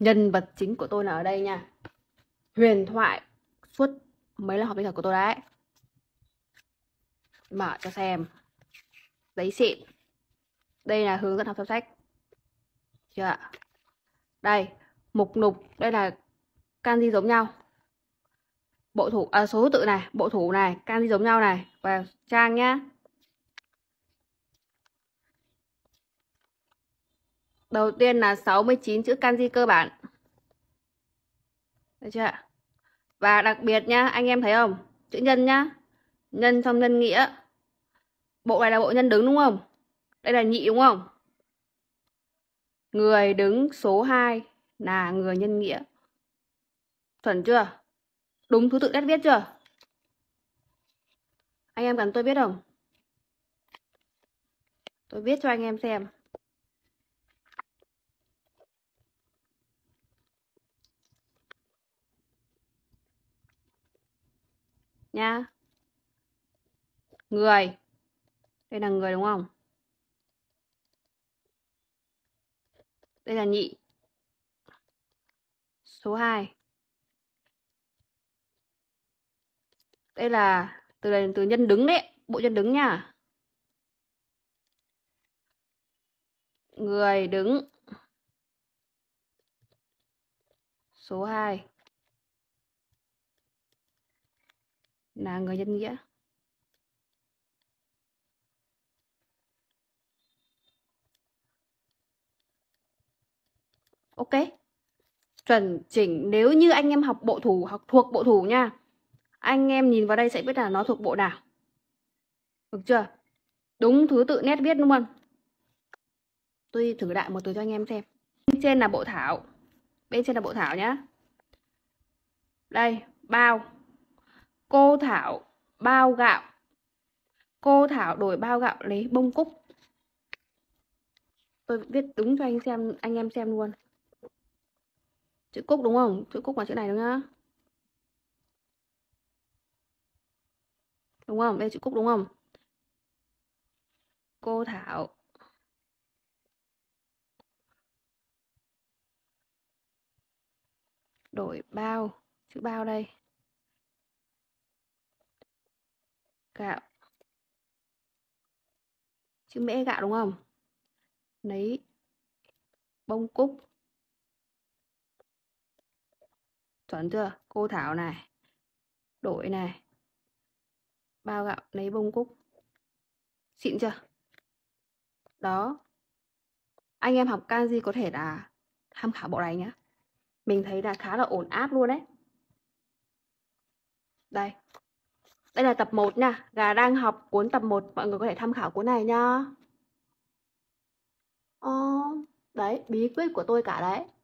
nhân vật chính của tôi là ở đây nha huyền thoại suốt mấy lần học tiếng Nhật của tôi đấy mở cho xem giấy xịn đây là hướng dẫn học theo sách chưa đây mục lục đây là kanji giống nhau bộ thủ à, số tự này bộ thủ này kanji giống nhau này vào trang nhá Đầu tiên là 69 chữ kanji cơ bản. Được chưa Và đặc biệt nhá, anh em thấy không? Chữ nhân nhá. Nhân trong nhân nghĩa. Bộ này là bộ nhân đứng đúng không? Đây là nhị đúng không? Người đứng số 2 là người nhân nghĩa. Chuẩn chưa? Đúng thứ tự nét viết chưa? Anh em cần tôi biết không? Tôi viết cho anh em xem. nha người đây là người đúng không đây là nhị số 2 đây là từ này từ nhân đứng đấy bộ nhân đứng nha người đứng số 2 là người dân nghĩa ok chuẩn chỉnh nếu như anh em học bộ thủ học thuộc bộ thủ nha anh em nhìn vào đây sẽ biết là nó thuộc bộ nào được chưa đúng thứ tự nét viết đúng không tôi thử đại một từ cho anh em xem bên trên là bộ thảo bên trên là bộ thảo nhá đây bao Cô Thảo bao gạo Cô Thảo đổi bao gạo lấy bông cúc Tôi viết đúng cho anh xem anh em xem luôn Chữ cúc đúng không? Chữ cúc là chữ này đúng không? Đúng không? Đây chữ cúc đúng không? Cô Thảo Đổi bao Chữ bao đây gạo chữ mễ gạo đúng không lấy bông cúc chuẩn chưa cô thảo này đổi này bao gạo lấy bông cúc xịn chưa đó anh em học kanji có thể là tham khảo bộ này nhá mình thấy là khá là ổn áp luôn đấy đây đây là tập 1 nha, gà đang học cuốn tập 1, mọi người có thể tham khảo cuốn này nha. Ờ, đấy, bí quyết của tôi cả đấy.